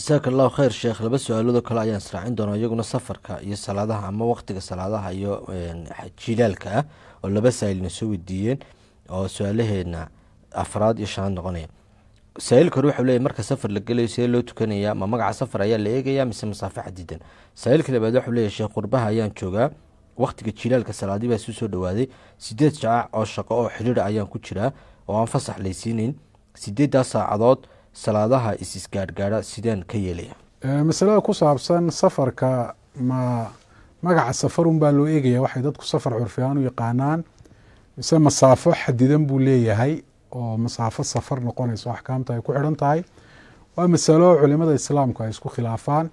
jasaaka allahu khayr sheekh laba su-aaloodo kale ayaan israacin doonaa iyaguna safarka iyo salaadaha ama waqtiga salaadaha iyo jilaalka ah oo laba saa'ilna soo weydiiyeen oo su-aalaheena afraad iyo shanaad noqonaya saailka hore waxau leeyahy marka safar la gelayo see loo tukanayaa ma magaca safar ayaa la eegayaa mise masaafo xadidan saailka labaad waxau leeyahy sheekh qurbaha ayaan joogaa waqtiga jilaalka salaadii baa suu dhawaaday sideed saac oo shaqo oo xidhiira ayaan ku jiraa oo aan fasax laysiinayn sideeddaa saacadood salaadaha is-isgaadhgaadha sideen ka yeelaya masalada ku saabsan safarka ma magaca safarunbaa loo eegaya waxay dadku safar curfiahaan u yaqaanaan mise masaafo xadidan buu leeyahay oo masaafo safar noqonayso axkaamta ay ku xidhan tahay waa masalo culimada islaamku ay isku khilaafaan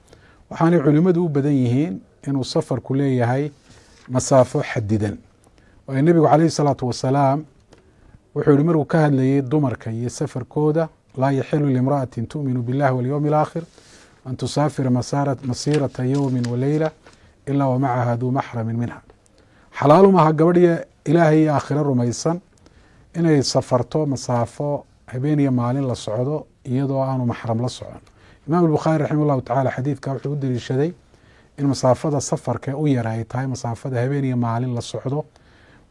waxaanay culimadu u badan yihiin inuu safarku leeyahay masaafo xadidan waayo nebigu caleyhi salaatu wasalaam wuxuu yihi markuu ka hadlayay dumarka iyo safarkooda laa yaxilu limra'ati tu'minu billahi walyowmi alaakhir an tusaafira masiirata yowmi waleyla ilaa wamacaha duu maxrami minha xalaalumaha gabadhiya ilaahay iyo aakhiro rumaysan inay safarto masaafo habeeniya maalin la socdo iyadoo aanu maxram la socon imaam albukhaari raxima llahu tacala xadiidka wuxuu u deliishaday in masaafada safarkee u yar ay tahay masaafada habeeniya maalin la socdo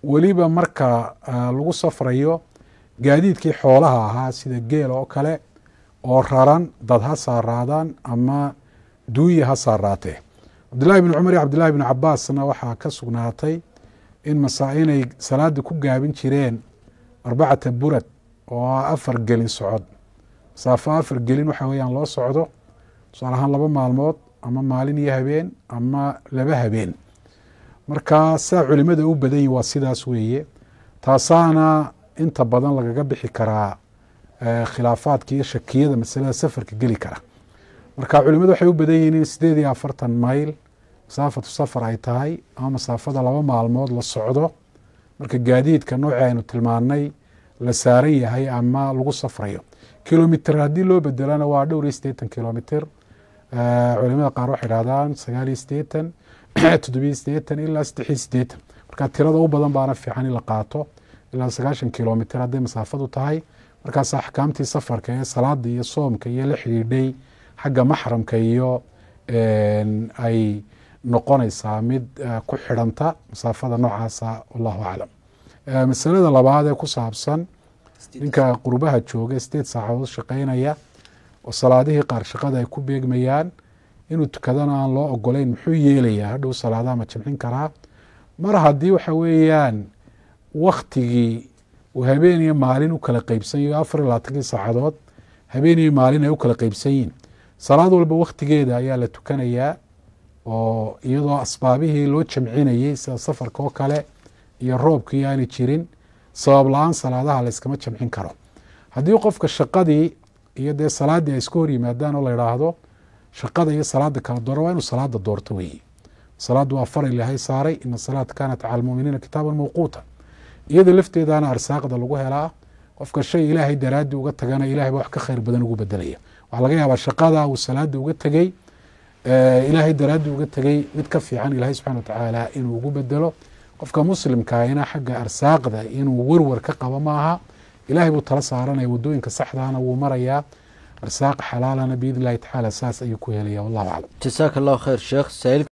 weliba marka ah, lagu safrayo gaadiidkii xoolaha ahaa sida geel oo kale oo raran dad ha saaraadaan ama duuya ha saaraatee cabdillahi bin cumar iyo cabdillahi bin cabaasna waxaa ka sugnaatay in inay salaadii ku gaabin jireen arbacata burad oo ah afar gelin socod masaafo afar gelin waxa weeyaan loo socdo tusaale ahaan laba maalmood ama maalin iyo habeen ama laba habeen marka saa culimmada u badanyi waa sidaas weeye taasaana inta badan lagaga bixi karaa khilaafaadka iyo shakiyada masalada safarka geli kara marka culimadu waxay u badan yihiin in sideed iyo afartan mayl masaafatu safar ay tahay ama masaafada laba maalmood la socdo marka gaadiidka nooci aynu tilmaanay la saaran yahay ama lagu safrayo kilomiter haddii loo bedelana waa dhowr iyo sideetan kilomiter culimada qaar waxay dhahdaan sagaal iyo sideetan toddobiyo sideetan ilaa saddex iyo sideetan marka tirada u badan baana fiican in la qaato ilaa sagaashan kilomitr hadday masaafadu tahay markaas axkaamtii safarka ee salaada iyo soomka iyo la xidhiidhay xagga maxramka iyo ay noqonaysaa mid e, ku xidhanta masaafada noocaasa ah, wallahu aclam e, masalada labaad ee ku saabsan ninka qurbaha jooga sideed saacadood shaqaynaya oo salaadihii qaar shaqada ay ku beegmayaan inuu tukadana aan loo ogolayn muxuu yeelayaa hadhow salaadaha ma jimcin karaa mar haddii waxa weeyaan wakhtigii habeen iyo maalin u kala qeybsan yaho afar iyo labaatankii saacadood habeen iyo maalin ay u kala qeybsan yihin salaad walba wakhtigeeda ayaa la tukanayaa oo iyadoo asbaabihii loo jamcinayey sida safarka oo kale iyo roobka iyo jirin sabab la-aan salaadaha la jamcin karo haddii qofka shaqadii iyo dee salaaddii ay iska hor yimaadaan oo la idhaahdo shaqada iyo salaada kala dooro waa inuu salaada doorto weeye salaaddu waa faral ilaahay saaray ina salaada kaanat cala almuminiina kitaaban mawquuta iyada lafteedaana arsaaqda lagu helaa qofka shay ilaahay daraaddi uga tagana ilahay baa wax ka khayr badan ugu bedelaya waxaa laga yaabaa shaqada uu salaada uga tegey ilaahay daraaddi uga tegey mid ka fiican ilaahay subxana watacaala inuu ugu bedelo qofka muslimkaahina xagga arsaaqda inuu werwer ka qabo maaha ilahay buu tala saaranaya wadooyinka saxdaana wuu marayaa arsaaq xalaalana biidn illahi tacaala saas ayuu ku helaya wallahu aclam jasaak allahu khayr sheekh